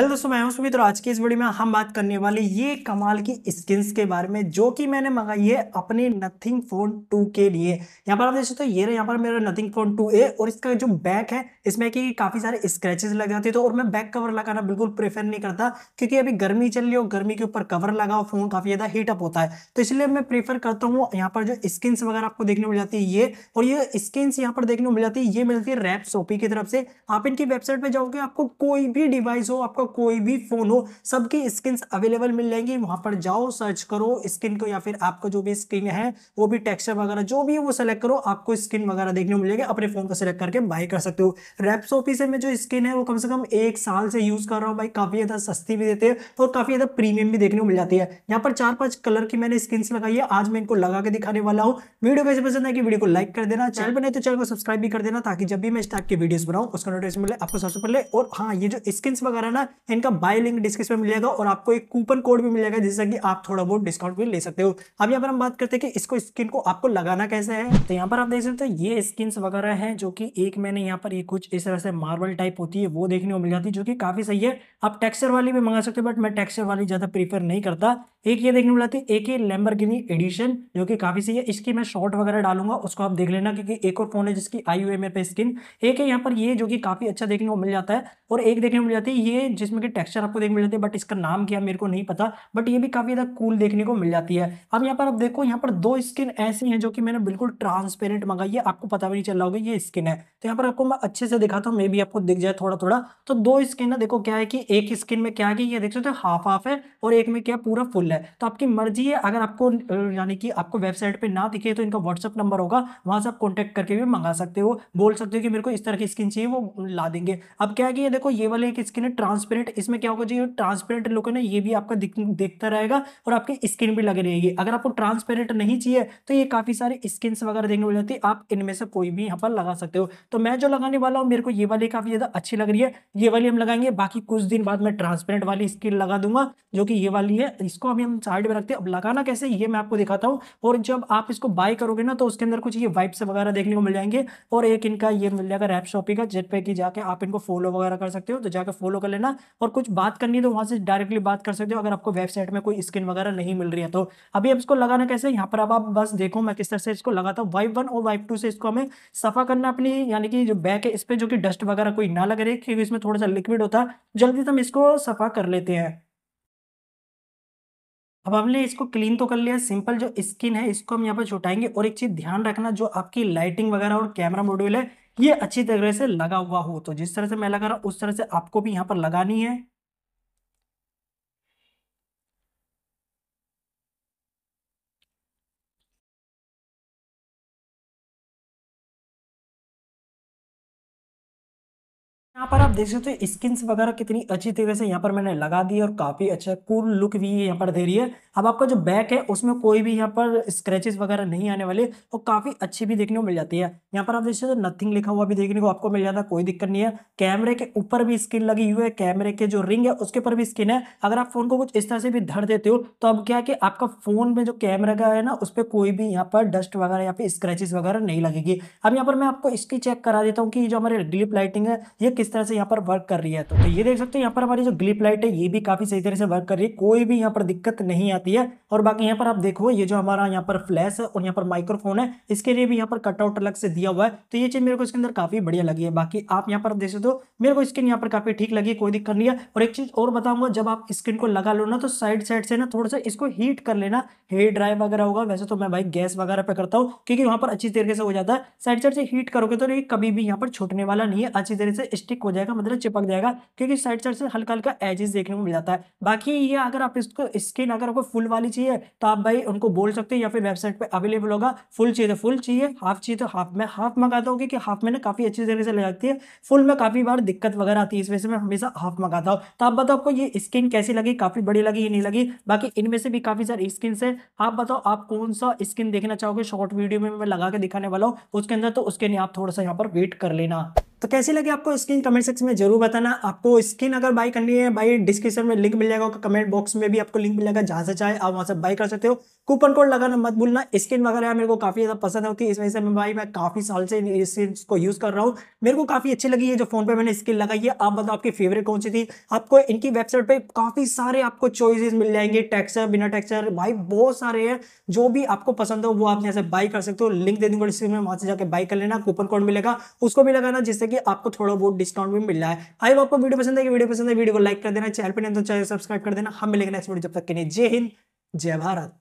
hello दोस्तों मैं हूं सुमित और आज की इस वीडियो में हम बात करने वाले ये कमाल की स्किन्स के बारे में जो कि मैंने मंगाई है अपने नथिंग फोन टू के लिए यहाँ पर आप देख सकते हो ये रहा यहाँ पर मेरा नथिंग फोन टू ए और इसका जो बैक है इसमें कि काफ़ी सारे स्क्रैचेस लग जाते थे और मैं बैक कवर लगाना बिल्कुल प्रेफर नहीं करता क्योंकि अभी गर्मी चल रही हो गर्मी के ऊपर कवर लगाओ फोन काफ़ी ज़्यादा हीटअप होता है तो इसलिए मैं प्रेफर करता हूँ यहाँ पर जो स्किन्स वगैरह आपको देखने मिल जाती है ये और ये स्किन्स यहाँ पर देखने को मिल जाती है ये मिलती है रैप सोपी की तरफ से आप इनकी वेबसाइट पर जाओगे आपको कोई भी डिवाइस हो आपको कोई भी फ़ोन हो सबकी स्किन अवेलेबल मिल जाएंगी वहां पर जाओ सर्च करो स्किन को या फिर आपका जो भी स्किन है वो भी टेक्सचर वगैरह जो भी है वो सेलेक्ट करो आपको स्किन वगैरह देखने को मिलेगा अपने फ़ोन को सिलेक्ट करके बाय कर सकते हो रेपसोपी से मैं जो स्किन है वो कम से कम एक साल से यूज़ कर रहा हूँ भाई काफ़ी ज़्यादा सस्ती भी देते हैं और काफ़ी ज़्यादा प्रीमियम भी देखने को मिल जाती है यहाँ पर चार पांच कलर की मैंने स्किन लगाई है आज मैं इनको लगा के दिखाने वाला हूँ वीडियो कैसे पसंद है कि वीडियो को लाइक कर देना चैनल बने तो चैनल को सब्सक्राइब भी कर देना ताकि जब भी मैं इस टाइप की वीडियो बनाऊँ उसका नोटिफिकेशन मिले आपको सबसे पहले और हाँ ये जो स्किन वगैरह ना इनका बाय लिंक डिस्क्रिप्शन में मिलेगा और आपको एक कूपन कोड भी मिलेगा जिससे कि आप थोड़ा बहुत डिस्काउंट भी ले सकते हो अब यहाँ पर हम बात करते हैं कि इसको स्किन को आपको लगाना कैसे है तो यहाँ पर आप देख सकते हो ये स्किन वगैरह है जो की एक मैंने यहाँ पर ये कुछ इस तरह से मार्बल टाइप होती है वो देखने को मिल जाती है जो की काफ़ी सही है आप टेक्सचर वाली भी मंगा सकते हो बट मैं टेक्सचर वाली ज़्यादा प्रीफर नहीं करता एक ये देखने को मिलती है एक ही लेम्बर एडिशन जो कि काफ़ी सही है इसकी मैं शॉर्ट वगैरह डालूंगा उसको आप देख लेना क्योंकि एक और फोन है जिसकी आई हुई है मेरे पे स्किन एक है यहाँ पर ये जो कि काफ़ी अच्छा देखने को मिल जाता है और एक देखने को मिल जाती है ये जिसमें कि टेक्सचर आपको देख मिल जाते हैं बट इसका नाम क्या मेरे को नहीं पता बट ये भी काफ़ी ज़्यादा कूल देखने को मिल जाती है अब यहाँ पर आप देखो यहाँ पर दो स्किन ऐसी हैं जो कि मैंने बिल्कुल ट्रांसपेरेंट मंगाई है आपको पता भी नहीं चल रहा होगा ये स्किन है तो यहाँ पर आपको मैं अच्छे से दिखाता हूँ मे भी आपको दिख जाए थोड़ा थोड़ा तो दो स्किन है देखो क्या है कि एक स्किन में क्या है ये देख सकते हाफ हाफ है और एक में क्या पूरा फुल है तो आपकी मर्जी है अगर आपको यानी कि आपको वेबसाइट पर ना दिखे तो इनका व्हाट्सअप नंबर होगा वहां से आप कॉन्टेक्ट करके भी मंगा सकते हो बोल सकते हो कि मेरे को इस तरह की स्किन चाहिए वो ला देंगे अब क्या है कि ये देखो ये वाले एक स्किन है ट्रांस ट्रांसपेरेंट इसमें क्या होगा जी ट्रांसपेरेंट लुक है ना ये भी आपका देखता रहेगा और आपकी स्किन भी लगी रहेगी अगर आपको ट्रांसपेरेंट नहीं चाहिए तो ये काफ़ी सारे स्किन वगैरह देखने को जाती है आप इनमें से कोई भी यहाँ पर लगा सकते हो तो मैं जो लगाने वाला हूँ मेरे को ये वाली काफ़ी ज़्यादा अच्छी लग रही है ये वाली हम लगाएंगे बाकी कुछ दिन बाद में ट्रांसपेरेंट वाली स्किन लगा दूंगा जो कि ये वाली है इसको अभी हम साइड में रखते हैं अब लगाना कैसे ये मैं आपको दिखाता हूँ और जब आप इसको बाय करोगे ना तो उसके अंदर कुछ ये वाइप्स वगैरह देखने को मिल जाएंगे और एक इनका ये मिल जाएगा रैप शॉपी का जेट पे की जाके आप इनको फॉलो वगैरह कर सकते हो तो जाकर फॉलो कर लेना और कुछ बात करनी है तो वहाँ से डायरेक्टली बात कर सकते हो अगर आपको वेबसाइट में कोई स्किन वगैरह नहीं मिल रही है तो अभी आप इसको लगाना कैसे यहाँ पर अब आप बस देखो मैं किस तरह से इसको लगाता हूँ वाइप वन और वाइप टू से इसको हमें सफा करना अपनी यानी कि जो बैक है इस पर जो कि डस्ट वगैरह कोई ना लगे क्योंकि इसमें थोड़ा सा लिक्विड होता है जल्दी से हम इसको सफा कर लेते हैं अब हमने इसको क्लीन तो कर लिया सिंपल जो स्किन है इसको हम यहाँ पर छुटाएंगे और एक चीज़ ध्यान रखना जो आपकी लाइटिंग वगैरह और कैमरा मॉड्यूल है ये अच्छी तरह से लगा हुआ हो तो जिस तरह से मैं लगा रहा हूँ उस तरह से आपको भी यहाँ पर लगानी है यहाँ पर आप देख सकते हो स्किन वगैरह कितनी अच्छी तरीके से यहाँ पर मैंने लगा दी और काफ़ी अच्छा कूल लुक भी यहाँ पर दे रही है अब आपका जो बैक है उसमें कोई भी यहाँ पर स्क्रेचेस वगैरह नहीं आने वाले और तो काफ़ी अच्छी भी देखने को मिल जाती है यहाँ पर आप देख सकते हो नथिंग लिखा हुआ भी देखने को आपको मिल जाता है कोई दिक्कत नहीं है कैमरे के ऊपर भी स्किन लगी हुई है कैमरे के जो रिंग है उसके ऊपर भी स्किन है अगर आप फोन को कुछ इस तरह से भी धड़ देते हो तो अब क्या है कि आपका फोन में जो कैमरा का है ना उस पर कोई भी यहाँ पर डस्ट वगैरह या फिर स्क्रेचेस वगैरह नहीं लगेगी अब यहाँ पर मैं आपको इसकी चेक करा देता हूँ कि जो हमारे डीप लाइटिंग है ये किस किस तरह से यहाँ पर वर्क कर रही है तो, तो ये देख सकते हैं यहाँ पर हमारी जो ग्लिप लाइट है ये भी काफ़ी सही तरह से वर्क कर रही है कोई भी यहाँ पर दिक्कत नहीं आती है और बाकी यहाँ पर आप देखो ये जो हमारा यहाँ पर फ्लैश है और यहाँ पर माइक्रोफोन है इसके लिए भी यहाँ पर कटआउट अलग से दिया हुआ है तो ये चीज़ मेरे को इसके अंदर काफ़ी बढ़िया लगी है बाकी आप यहाँ पर देख सकते हो मेरे को स्किन यहाँ पर काफ़ी ठीक लगी कोई दिक्कत नहीं है और एक चीज़ और बताऊंगा जब आप स्किन को लगा लो ना तो साइड साइड से ना थोड़ा सा इसको हीट कर लेना हेयर ड्राई वगैरह होगा वैसे तो मैं भाई गैस वगैरह पे करता हूँ क्योंकि वहाँ पर अच्छी तरीके से हो जाता है साइड साइड से हीट करोगे तो ये कभी भी यहाँ पर छूटने वाला नहीं है अच्छी तरह से स्टिक स्टिक हो जाएगा मतलब चिपक जाएगा क्योंकि साइड साइड से हल्का हल्का एजेस देखने को मिल जाता है बाकी ये अगर आप इसको स्किन अगर आपको फुल वाली चाहिए तो आप भाई उनको बोल सकते हैं या फिर वेबसाइट पर अवेलेबल होगा फुल चाहिए तो फुल चाहिए हाफ चाहिए तो हाफ में हाफ मंगाता हूँ क्योंकि हाफ में ना काफ़ी अच्छी तरीके से लगाती है फुल में काफ़ी बार दिक्कत वगैरह आती है इस वजह से मैं हमेशा हाफ मंगाता हूँ तो आप बताओ आपको ये स्किन कैसी लगी काफ़ी बड़ी लगी ये नहीं लगी बाकी इनमें से भी काफ़ी सारी स्किन है आप बताओ आप कौन सा स्किन देखना चाहोगे शॉर्ट वीडियो में मैं लगा के दिखाने वाला हूँ उसके अंदर तो उसके लिए आप थोड़ा सा यहाँ पर वेट कर लेना तो कैसी लगी आपको स्किन कमेंट सेक्शन में जरूर बताना आपको स्किन अगर बाय करनी है बाई डिस्क्रिप्शन में लिंक मिल जाएगा कमेंट बॉक्स में भी आपको लिंक मिलेगा जहाँ से चाहे आप वहाँ से बाय कर सकते हो कूपन कोड लगाना मत भूलना स्किन वगैरह मेरे को काफ़ी ज़्यादा पसंद होती है इस वजह से मैं भाई मैं काफ़ी साल से स्क्रीन को यूज़ कर रहा हूँ मेरे को काफ़ी अच्छी लगी है जो फ़ोन पे मैंने स्किन लगाई है आप बताओ आपकी फेवरेट कौन सी थी आपको इनकी वेबसाइट पे काफ़ी सारे आपको चॉइसेस मिल जाएंगे टेक्सचर बिना टेक्सचर भाई बहुत सारे हैं जो भी आपको पसंद हो वो आप यहाँ से बाई कर सकते हो लिंक दे दूंगा डिस्क्रिप्शन में वहां से जाकर बाई कर लेना कूपन कोड मिलेगा उसको भी लगाना जिससे कि आपको थोड़ा बहुत डिस्काउंट भी मिल रहा है आई आपको वीडियो पसंद है वीडियो पसंद है वीडियो को लाइक कर देना चैनल पर नहीं तो चैनल सब्सक्राइब कर देना हम मिलेगा नेक्स्ट वीडियो जब तक के लिए जय हिंद जय भारत